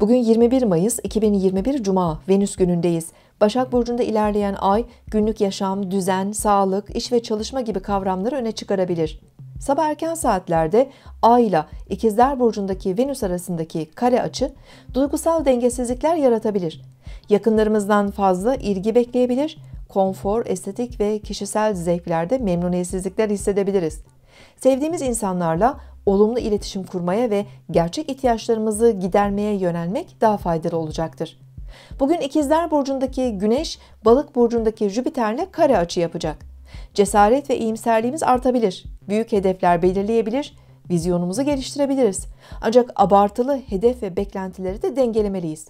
Bugün 21 Mayıs 2021 Cuma Venüs günündeyiz. Başak Burcu'nda ilerleyen ay günlük yaşam, düzen, sağlık, iş ve çalışma gibi kavramları öne çıkarabilir. Sabah erken saatlerde Ay ile İkizler Burcu'ndaki Venüs arasındaki kare açı duygusal dengesizlikler yaratabilir. Yakınlarımızdan fazla ilgi bekleyebilir, konfor, estetik ve kişisel zevklerde memnuniyetsizlikler hissedebiliriz. Sevdiğimiz insanlarla olumlu iletişim kurmaya ve gerçek ihtiyaçlarımızı gidermeye yönelmek daha faydalı olacaktır. Bugün ikizler burcundaki Güneş, Balık burcundaki Jüpiter'le kare açı yapacak. Cesaret ve iyimserliğimiz artabilir. Büyük hedefler belirleyebilir, vizyonumuzu geliştirebiliriz. Ancak abartılı hedef ve beklentileri de dengelemeliyiz.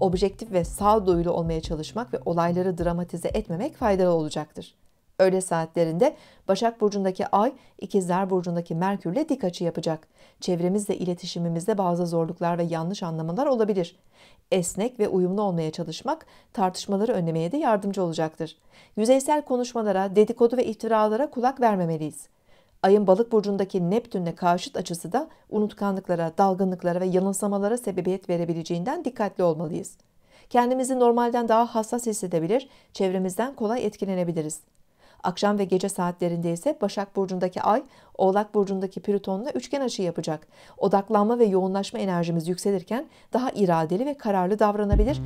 Objektif ve sağduyulu olmaya çalışmak ve olayları dramatize etmemek faydalı olacaktır. Öğle saatlerinde Başak Burcu'ndaki Ay, İkizler Burcu'ndaki Merkür'le dik açı yapacak. Çevremizle iletişimimizde bazı zorluklar ve yanlış anlamalar olabilir. Esnek ve uyumlu olmaya çalışmak tartışmaları önlemeye de yardımcı olacaktır. Yüzeysel konuşmalara, dedikodu ve iftiralara kulak vermemeliyiz. Ayın balık burcundaki Neptün'le karşıt açısı da unutkanlıklara, dalgınlıklara ve yanılsamalara sebebiyet verebileceğinden dikkatli olmalıyız. Kendimizi normalden daha hassas hissedebilir, çevremizden kolay etkilenebiliriz. Akşam ve gece saatlerinde ise Başak Burcu'ndaki Ay, Oğlak Burcu'ndaki Plüton'la üçgen açı yapacak. Odaklanma ve yoğunlaşma enerjimiz yükselirken daha iradeli ve kararlı davranabilir.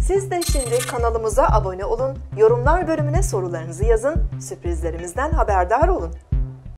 Siz de şimdi kanalımıza abone olun, yorumlar bölümüne sorularınızı yazın, sürprizlerimizden haberdar olun.